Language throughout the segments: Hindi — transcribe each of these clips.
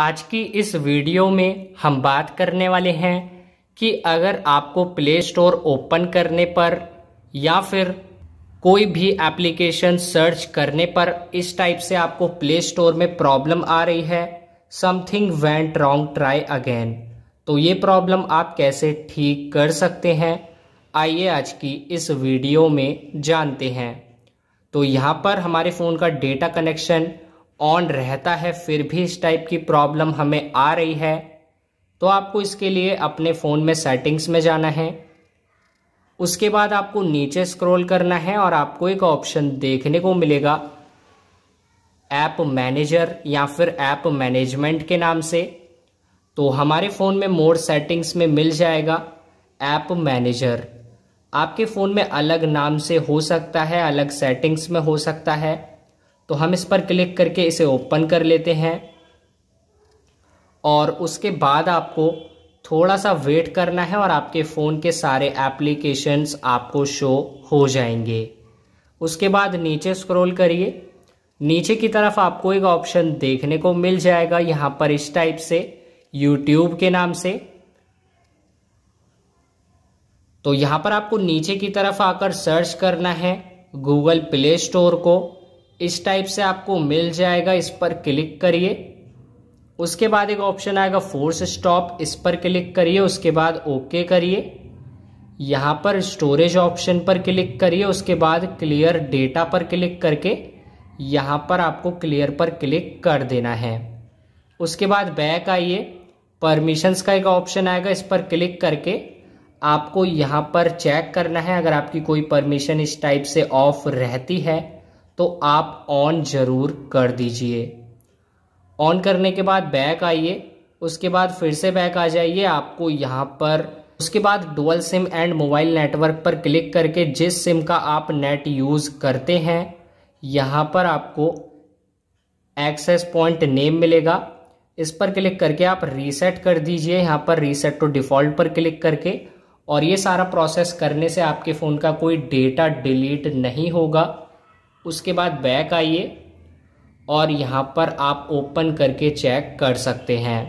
आज की इस वीडियो में हम बात करने वाले हैं कि अगर आपको प्ले स्टोर ओपन करने पर या फिर कोई भी एप्लीकेशन सर्च करने पर इस टाइप से आपको प्ले स्टोर में प्रॉब्लम आ रही है something went wrong try again तो ये प्रॉब्लम आप कैसे ठीक कर सकते हैं आइए आज की इस वीडियो में जानते हैं तो यहाँ पर हमारे फ़ोन का डेटा कनेक्शन ऑन रहता है फिर भी इस टाइप की प्रॉब्लम हमें आ रही है तो आपको इसके लिए अपने फ़ोन में सेटिंग्स में जाना है उसके बाद आपको नीचे स्क्रॉल करना है और आपको एक ऑप्शन देखने को मिलेगा ऐप मैनेजर या फिर ऐप मैनेजमेंट के नाम से तो हमारे फ़ोन में मोर सेटिंग्स में मिल जाएगा ऐप मैनेजर आपके फ़ोन में अलग नाम से हो सकता है अलग सेटिंग्स में हो सकता है तो हम इस पर क्लिक करके इसे ओपन कर लेते हैं और उसके बाद आपको थोड़ा सा वेट करना है और आपके फ़ोन के सारे एप्लीकेशंस आपको शो हो जाएंगे उसके बाद नीचे स्क्रॉल करिए नीचे की तरफ आपको एक ऑप्शन देखने को मिल जाएगा यहाँ पर इस टाइप से यूट्यूब के नाम से तो यहाँ पर आपको नीचे की तरफ आकर सर्च करना है गूगल प्ले स्टोर को इस टाइप से आपको मिल जाएगा इस पर क्लिक करिए उसके बाद एक ऑप्शन आएगा फोर्स स्टॉप इस पर क्लिक करिए उसके बाद ओके करिए यहाँ पर स्टोरेज ऑप्शन पर क्लिक करिए उसके बाद क्लियर डेटा पर क्लिक करके यहाँ पर आपको क्लियर पर क्लिक कर देना है उसके बाद बैक आइए परमिशंस का एक ऑप्शन आएगा इस पर क्लिक करके आपको यहाँ पर चेक करना है अगर आपकी कोई परमिशन इस टाइप से ऑफ रहती है तो आप ऑन ज़रूर कर दीजिए ऑन करने के बाद बैक आइए उसके बाद फिर से बैक आ जाइए आपको यहाँ पर उसके बाद dual sim and mobile network पर क्लिक करके जिस सिम का आप नेट यूज़ करते हैं यहाँ पर आपको एक्सेस पॉइंट नेम मिलेगा इस पर क्लिक करके आप रीसेट कर दीजिए यहाँ पर रीसेट टू डिफ़ॉल्ट पर क्लिक करके और ये सारा प्रोसेस करने से आपके फ़ोन का कोई डेटा डिलीट नहीं होगा उसके बाद बैक आइए और यहाँ पर आप ओपन करके चेक कर सकते हैं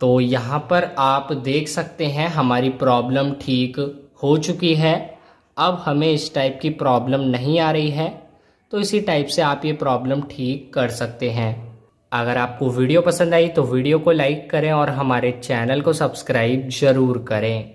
तो यहाँ पर आप देख सकते हैं हमारी प्रॉब्लम ठीक हो चुकी है अब हमें इस टाइप की प्रॉब्लम नहीं आ रही है तो इसी टाइप से आप ये प्रॉब्लम ठीक कर सकते हैं अगर आपको वीडियो पसंद आई तो वीडियो को लाइक करें और हमारे चैनल को सब्सक्राइब ज़रूर करें